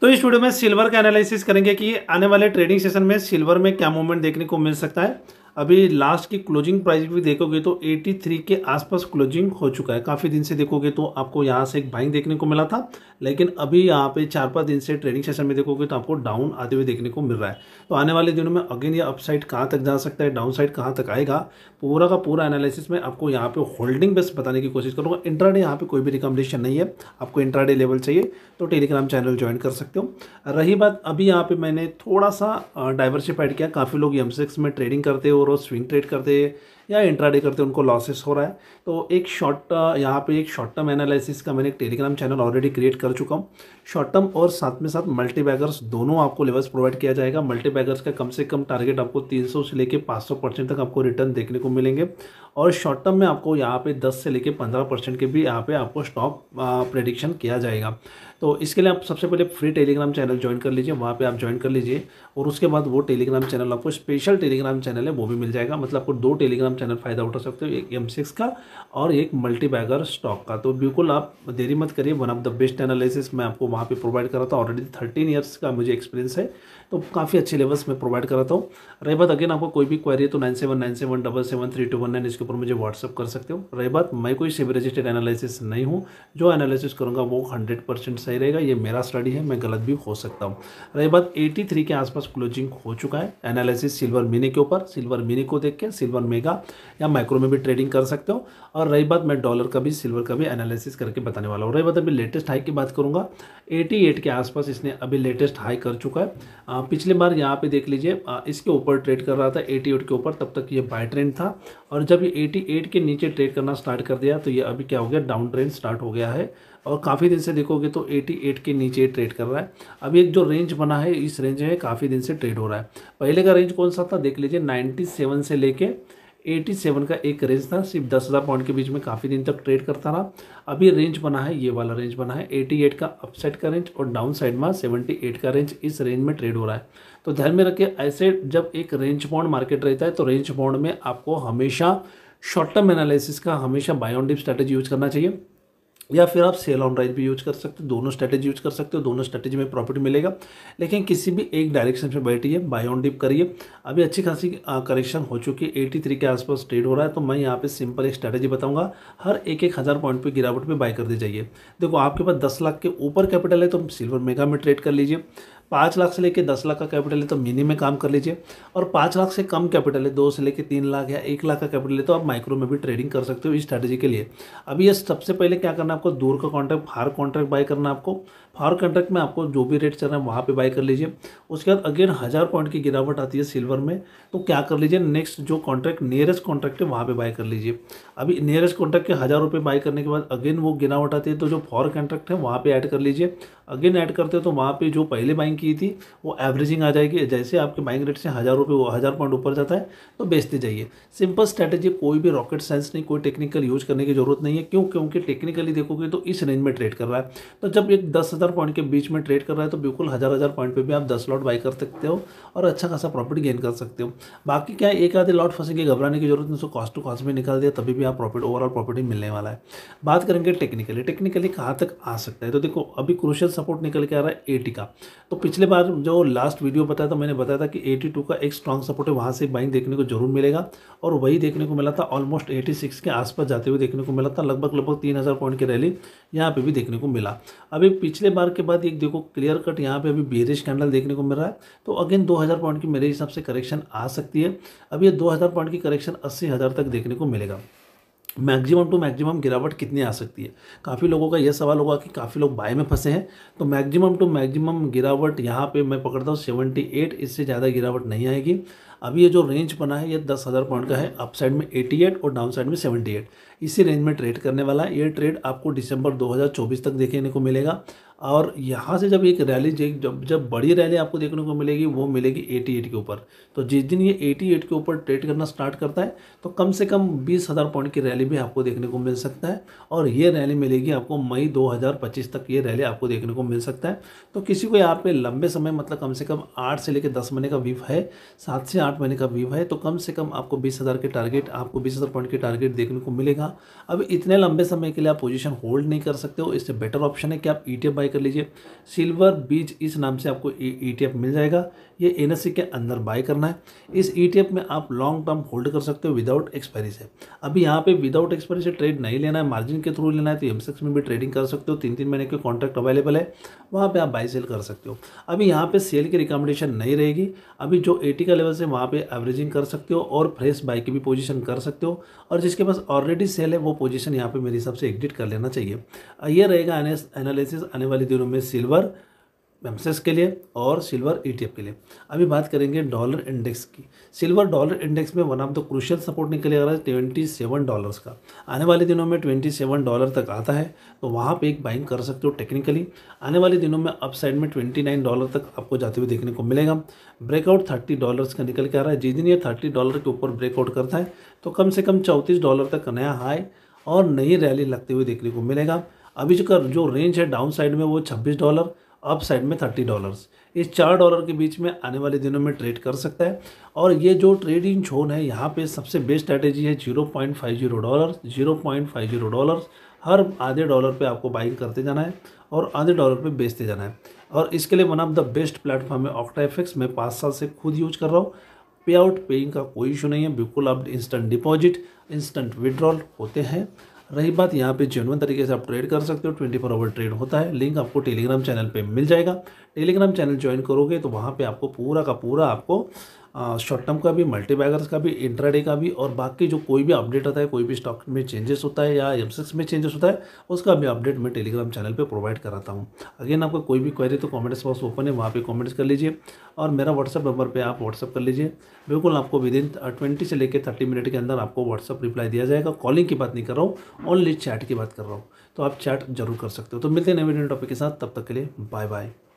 तो इस वीडियो में सिल्वर का एनालिसिस करेंगे कि आने वाले ट्रेडिंग सेशन में सिल्वर में क्या मूवमेंट देखने को मिल सकता है अभी लास्ट की क्लोजिंग प्राइस भी देखोगे तो 83 के आसपास क्लोजिंग हो चुका है काफ़ी दिन से देखोगे तो आपको यहाँ से एक बाइंग देखने को मिला था लेकिन अभी यहाँ पे चार पाँच दिन से ट्रेडिंग सेशन में देखोगे तो आपको डाउन आते हुए देखने को मिल रहा है तो आने वाले दिनों में अगेन ये अपसाइड कहाँ तक जा सकता है डाउन साइड कहाँ तक आएगा पूरा का पूरा एनालिसिस में आपको यहाँ पर होल्डिंग बेस बताने की कोशिश करूँगा इंट्राडे यहाँ पर कोई भी रिकमेंडेशन नहीं है आपको इंट्राडे लेवल चाहिए तो टेलीग्राम चैनल ज्वाइन कर सकते हो रही बात अभी यहाँ पर मैंने थोड़ा सा डाइवर्सिफाइड किया काफ़ी लोग एम में ट्रेडिंग करते हो करो स्विंग ट्रेड कर दे या इंट्राडे करते उनको लॉसेस हो रहा है तो एक शॉर्ट uh, यहाँ पे एक शॉर्ट टर्म एनालिसिस का मैंने एक टेलीग्राम चैनल ऑलरेडी क्रिएट कर चुका हूँ शॉर्ट टर्म और साथ में साथ मल्टी बैगर्स दोनों आपको लेवल्स प्रोवाइड किया जाएगा मल्टी बैगर्स का कम से कम टारगेट आपको 300 से लेकर पाँच परसेंट तक आपको रिटर्न देखने को मिलेंगे और शॉर्ट टर्म में आपको यहाँ पे 10 से लेकर 15 परसेंट के भी यहाँ पे आपको स्टॉक प्रडिक्शन uh, किया जाएगा तो इसके लिए आप सबसे पहले फ्री टेलीग्राम चैनल ज्वाइन कर लीजिए वहाँ पे आप ज्वाइन कर लीजिए और उसके बाद वो टेलीग्राम चैनल आपको स्पेशल टेलीग्राम चैनल है वो भी मिल जाएगा मतलब आपको दो टेलीग्राम चैनल फ़ायदा उठा सकते हो एक एम सिक्स का और एक मल्टी बैगर स्टॉक का तो बिल्कुल आप देरी मत करिए one of the best analysis मैं आपको वहाँ पे प्रोवाइड कराता हूँ ऑलरेडी थर्टीन ईयर्स का मुझे एक्सपीरियंस है तो काफ़ी अच्छे लेवल्स में प्रोवाइड कराता हूँ रही बात अगेन आपको कोई भी क्वारी है तो nine seven nine seven double seven three two one nine इसके ऊपर मुझे व्हाट्सअप कर सकते हो रही बात मैं कोई सिव रजिस्टेड एनालिसिस नहीं हूँ जो एनालिसिस करूँगा वो हंड्रेड परसेंट सही रहेगा ये मेरा स्टडी है मैं गलत भी हो सकता हूँ रही बात एटी थ्री के आसपास क्लोजिंग हो चुका है एनालिसिस सिल्वर मिनी के ऊपर सिल्वर मिनी को देख के सिल्वर मेगा या माइक्रो में भी ट्रेडिंग कर सकते हो और रही बात मैं डॉलर का भी सिल्वर का भी एनालिसिस करके बताने वाला हूँ रही बात अभी लेटेस्ट हाई की बात करूँगा 88 के आसपास इसने अभी लेटेस्ट हाई कर चुका है आ, पिछले बार यहाँ पे देख लीजिए इसके ऊपर ट्रेड कर रहा था 88 के ऊपर तब तक ये बाय ट्रेंड था और जब ये एटी के नीचे ट्रेड करना स्टार्ट कर दिया तो ये अभी क्या हो गया डाउन ट्रेंड स्टार्ट हो गया है और काफ़ी दिन से देखोगे तो 88 के नीचे ट्रेड कर रहा है अभी एक जो रेंज बना है इस रेंज में काफ़ी दिन से ट्रेड हो रहा है पहले का रेंज कौन सा था देख लीजिए 97 से लेके एटी सेवन का एक रेंज था सिर्फ दस हज़ार पॉइंट के बीच में काफ़ी दिन तक ट्रेड करता रहा अभी रेंज बना है ये वाला रेंज बना है एटी एट का अपसेट का रेंज और डाउन साइड में सेवेंटी एट का रेंज इस रेंज में ट्रेड हो रहा है तो ध्यान में रखिए ऐसे जब एक रेंज बाउंड मार्केट रहता है तो रेंज बाउंड में आपको हमेशा शॉर्ट टर्म एनालिसिस का हमेशा बायोन डिप स्ट्रैटेजी यूज करना चाहिए या फिर आप सेल ऑन राइज भी यूज कर सकते हो दोनों स्ट्रैटेजी यूज कर सकते हो दोनों स्ट्रैटेजी में प्रॉफिट मिलेगा लेकिन किसी भी एक डायरेक्शन पे बैठिए बाय ऑन डिप करिए अभी अच्छी खासी करेक्शन हो चुकी है एटी थ्री के आसपास ट्रेड हो रहा है तो मैं यहाँ पे सिंपल एक स्ट्रैटेजी बताऊंगा हर एक एक हज़ार पॉइंट पर गिरावट में बाय कर दी जाइए देखो आपके पास दस लाख के ऊपर कैपिटल है तो सिल्वर मेगा में ट्रेड कर लीजिए पाँच लाख से लेकर दस लाख का कैपिटल है तो मिनी में काम कर लीजिए और पाँच लाख से कम कैपिटल है दो से लेकर तीन लाख या एक लाख का कैपिटल है तो आप माइक्रो में भी ट्रेडिंग कर सकते हो इस स्ट्रैटेजी के लिए अभी ये सबसे पहले क्या करना आपको दूर का कॉन्ट्रैक्ट फार कॉन्ट्रैक्ट बाय करना आपको फार कॉन्ट्रैक्ट में आपको जो भी रेट चल रहा है वहाँ पर बाय कर लीजिए उसके बाद अगेन हज़ार पॉइंट की गिरावट आती है सिल्वर में तो क्या कर लीजिए नेक्स्ट जो कॉन्ट्रैक्ट नियरेस्ट कॉन्ट्रैक्ट है वहाँ पर बाय कर लीजिए अभी नियरेस्ट कॉन्ट्रैक्ट के हज़ार रुपये बाय करने के बाद अगेन वो गिरावट आती है तो जो फॉर कॉन्ट्रैक्ट है वहाँ पर ऐड कर लीजिए अगेन ऐड करते हो तो वहाँ पर जो पहले बाइंग की थी वो एवरेजिंग आ जाएगी जैसे आपके बाइंग रेट से हज़ार रुपये हज़ार पॉइंट ऊपर जाता है तो बेचते जाइए सिंपल स्ट्रैटेजी कोई भी रॉकेट साइंस नहीं कोई टेक्निकल यूज करने की जरूरत नहीं है क्यों क्योंकि टेक्निकली देखोगे तो इस रेंज में ट्रेड कर रहा है तो जब एक दस पॉइंट के बीच में ट्रेड कर रहा है तो बिल्कुल हज़ार हज़ार पॉइंट पर भी आप दस लॉट बाई कर सकते हो और अच्छा खासा प्रॉफिट गेन कर सकते हो बाकी क्या एक आधे लॉट फंसेंगे घबराने की जरूरत नहीं उसको कॉस्ट टू कॉस्ट में निकाल दिया तभी भी आप प्रॉफिट ओवरऑल प्रॉफिट मिलने वाला है बात करेंगे टेक्निकली टेक्निकली कहाँ तक आ सकता है तो देखो अभी क्रोशियल सपोर्ट निकल के आ रहा है एटी का तो पिछले बार जो लास्ट वीडियो बताया था मैंने बताया था कि 82 का एक स्ट्रॉन्ग सपोर्ट है वहाँ से बाइंग देखने को जरूर मिलेगा और वही देखने को मिला था ऑलमोस्ट 86 के आसपास जाते हुए देखने को मिला था लगभग लगभग 3000 पॉइंट की रैली यहाँ पे भी देखने को मिला अभी पिछले बार के बाद एक देखो क्लियर कट यहाँ पे अभी बेरिश कैंडल देखने को मिल रहा है तो अगेन दो पॉइंट की मेरे हिसाब से करेक्शन आ सकती है अभी ये दो पॉइंट की करेक्शन अस्सी तक देखने को मिलेगा मैक्सिमम टू मैक्सिमम गिरावट कितनी आ सकती है काफ़ी लोगों का यह सवाल होगा कि काफ़ी लोग बाय में फंसे हैं तो मैक्सिमम टू मैक्सिमम गिरावट यहाँ पे मैं पकड़ता हूँ सेवेंटी एट इससे ज़्यादा गिरावट नहीं आएगी अभी ये जो रेंज बना है ये दस हज़ार पॉइंट का है अप साइड में एट और डाउन साइड में सेवेंटी एट इसी रेंज में ट्रेड करने वाला है ये ट्रेड आपको दिसंबर 2024 तक देखने को मिलेगा और यहाँ से जब एक रैली जब जब बड़ी रैली आपको देखने को मिलेगी वो मिलेगी एट के ऊपर तो जिस दिन ये एट के ऊपर ट्रेड करना स्टार्ट करता है तो कम से कम बीस हज़ार पॉइंट की रैली भी आपको देखने को मिल सकता है और ये रैली मिलेगी आपको मई पच्चीस तक ये रैली आपको देखने को मिल सकता है तो किसी को यहाँ पे लंबे समय मतलब कम से कम आठ से लेकर दस महीने का वीफ है सात से आठ आठ महीने का व्यू है तो कम से कम आपको बीस हज़ार के टारगेट आपको बीस हज़ार पॉइंट के टारगेट देखने को मिलेगा अब इतने लंबे समय के लिए आप पोजीशन होल्ड नहीं कर सकते हो इससे बेटर ऑप्शन है कि आप ई e बाय कर लीजिए सिल्वर बीज इस नाम से आपको ई e, e मिल जाएगा ये एन के अंदर बाय करना है इस ई में आप लॉन्ग टर्म होल्ड कर सकते हो विदाउट एक्सपायरी से अभी यहाँ पर विदाउट एक्सपायरी से ट्रेड नहीं लेना है मार्जिन के थ्रू लेना है तो एम में भी ट्रेडिंग कर सकते हो तीन तीन महीने के कॉन्ट्रैक्ट अवेलेबल है वहाँ पर आप बाई सेल कर सकते हो अभी यहाँ पर सेल की रिकमेंडेशन नहीं रहेगी अभी जो एटी का लेवल से वहाँ पे एवरेजिंग कर सकते हो और फ्रेश बाई की भी पोजीशन कर सकते हो और जिसके पास ऑलरेडी सेल है वो पोजीशन यहाँ पे मेरे हिसाब से एग्जिट कर लेना चाहिए ये रहेगा एनालिसिस आने वाले दिनों में सिल्वर एमसेस के लिए और सिल्वर ईटीएफ e के लिए अभी बात करेंगे डॉलर इंडेक्स की सिल्वर डॉलर इंडेक्स में one of the crucial support निकले आ रहा है ट्वेंटी सेवन डॉलर्स का आने वाले दिनों में ट्वेंटी सेवन डॉलर तक आता है तो वहाँ पे एक बाइंग कर सकते हो टेक्निकली आने वाले दिनों में अप साइड में ट्वेंटी नाइन डॉलर तक आपको जाते हुए देखने को मिलेगा ब्रेकआउट थर्टी डॉलर्स का निकल के आ रहा है जिस दिन ये थर्टी डॉलर के ऊपर ब्रेकआउट करता है तो कम से कम चौंतीस डॉलर तक नया हाई और नई रैली लगते हुए देखने को मिलेगा अभी जो जो रेंज है डाउन साइड में वो छब्बीस डॉलर अप साइड में थर्टी डॉलर्स इस चार डॉलर के बीच में आने वाले दिनों में ट्रेड कर सकता है और ये जो ट्रेडिंग जोन है यहाँ पे सबसे बेस्ट स्ट्रैटेजी है zero point five zero dollar zero point five zero dollar हर आधे डॉलर पे आपको बाइंग करते जाना है और आधे डॉलर पे बेचते जाना है और इसके लिए one of the best platform है ऑक्टा एफेक्स मैं पाँच साल से खुद यूज कर रहा हूँ पे आउट पेइंग का कोई इशू नहीं है बिल्कुल आप इंस्टेंट डिपॉजिट इंस्टेंट विड्रॉल होते हैं रही बात यहाँ पे जेनवन तरीके से आप ट्रेड कर सकते हो ट्वेंटी फोर आवर ट्रेड होता है लिंक आपको टेलीग्राम चैनल पे मिल जाएगा टेलीग्राम चैनल ज्वाइन करोगे तो वहाँ पे आपको पूरा का पूरा आपको शॉर्ट टर्म का भी मल्टी बैगर्स का भी इंट्राडे का भी और बाकी जो कोई भी अपडेट आता है कोई भी स्टॉक में चेंजेस होता है या एम में चेंजेस होता है उसका भी अपडेट मैं टेलीग्राम चैनल पर प्रोवाइड कराता हूँ अगेन आपका कोई भी क्वेरी तो कॉमेंट्स बॉक्स ओपन है वहाँ पर कॉमेंट्स कर लीजिए और मेरा व्हाट्सअप नंबर पर आप व्हाट्सअप कर लीजिए बिल्कुल आपको विद इन ट्वेंटी से लेकर थर्टी मिनट के अंदर आपको व्हाट्सअप रिप्लाई दिया जाएगा कॉलिंग की बात नहीं कर रहा हूँ ओनली चैट की बात कर रहा हूँ तो आप चैट जरूर कर सकते हो तो मिलते हैं नए वीडियो टॉपिक के साथ तब तक के लिए बाय बाय